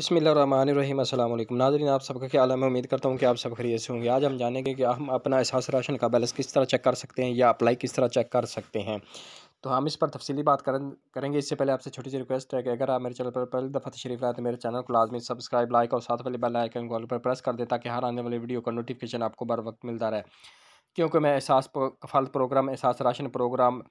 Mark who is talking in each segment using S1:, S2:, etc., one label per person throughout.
S1: बिसमीम अल्लाम नाजरीन आप सबका क्या है उम्मीद करता हूँ कि आप सब खरीद से होंगे आज हम जानेंगे कि हम अपना एहसास राशन का बैलेंस किस तरह चेक कर सकते हैं या अप्लाई किस तरह चेक कर सकते हैं तो हम इस पर तफसीली बात करें करेंगे इससे पहले आपसे छोटी सी रिक्वेस्ट है कि अगर आप मेरे चैनल पर पहली दफ़ा तशरीफ लाए तो मेरे चैनल को लाजमी सब्सक्राइब लाइक और साथ वाले बेल आइकन कॉल पर प्रेस कर दे ताकि हर आने वाली वीडियो का नोटिफिकेशन आपको बर वक्त मिलता रहे क्योंकि मैं Ehsaas Kafaalat program Ehsaas ration program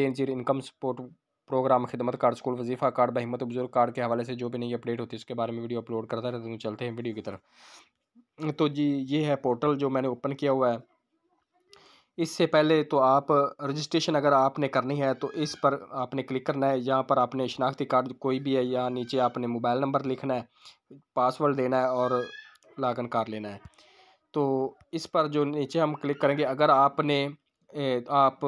S1: Benazir income support program Khidmat card school Wazifa card बहिमत बुजुर्ग कार्ड के हवाले से जो भी नई अपडेट होती है उसके बारे में वीडियो अपलोड करता रहता हूँ चलते हैं वीडियो की तरफ तो जी ये है पोर्टल जो मैंने ओपन किया हुआ है इससे पहले तो आप रजिस्ट्रेशन अगर आपने करनी है तो इस पर आपने क्लिक करना है यहाँ पर आपने शनाख्ती कार्ड कोई भी है यहाँ नीचे आपने मोबाइल नंबर लिखना है पासवर्ड देना है और लागन कार्ड लेना है तो इस पर जो नीचे हम क्लिक करेंगे अगर आपने आप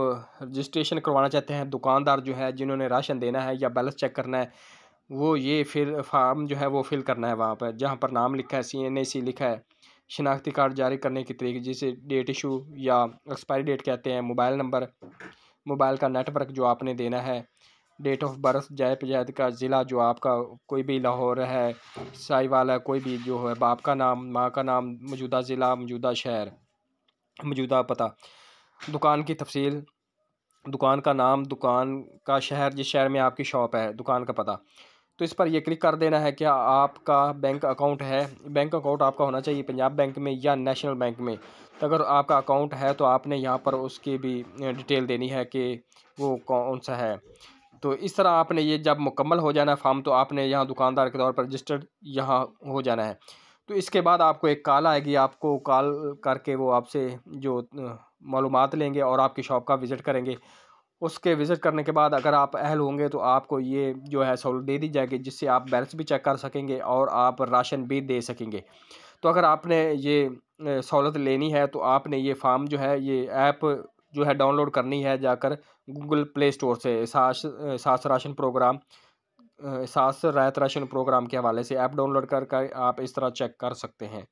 S1: रजिस्ट्रेशन करवाना चाहते हैं दुकानदार जो है जिन्होंने राशन देना है या बैलेंस चेक करना है वो ये फिर फार्म जो है वो फिल करना है वहाँ पर जहाँ पर नाम लिखा है सी एन ए सी लिखा है शिनाख्ती कार्ड जारी करने की तरीके जिसे डेट इशू या एक्सपायरी डेट कहते हैं मोबाइल नंबर मोबाइल का नेटवर्क जो आपने देना है डेट ऑफ बर्थ जाय पंचायत का ज़िला जो आपका कोई भी लाहौर है साहिवाल है कोई भी जो है बाप का नाम माँ का नाम मौजूदा ज़िला मौजूदा शहर मौजूदा पता दुकान की तफसील दुकान का नाम दुकान का शहर जिस शहर में आपकी शॉप है दुकान का पता तो इस पर यह क्लिक कर देना है क्या आपका बैंक अकाउंट है बैंक अकाउंट आपका होना चाहिए पंजाब बैंक में या नेशनल बैंक में तो अगर आपका अकाउंट है तो आपने यहाँ पर उसकी भी डिटेल देनी है कि वो कौन सा है तो इस तरह आपने ये जब मुकम्मल हो जाना है फार्म तो आपने यहाँ दुकानदार के तौर पर रजिस्टर्ड यहाँ हो जाना है तो इसके बाद आपको एक कॉल आएगी आपको कॉल करके वो आपसे जो मालूम लेंगे और आपकी शॉप का विज़िट करेंगे उसके विज़िट करने के बाद अगर आप अहल होंगे तो आपको ये जो है सहूलत दे दी जाएगी जिससे आप बैलेंस भी चेक कर सकेंगे और आप राशन भी दे सकेंगे तो अगर आपने ये सहूलत लेनी है तो आपने ये फॉर्म जो है ये ऐप जो है डाउनलोड करनी है जाकर गूगल प्ले स्टोर से सास सास राशन प्रोग्राम सास रायत राशन प्रोग्राम के हवाले से ऐप डाउनलोड कर कर आप इस तरह चेक कर सकते हैं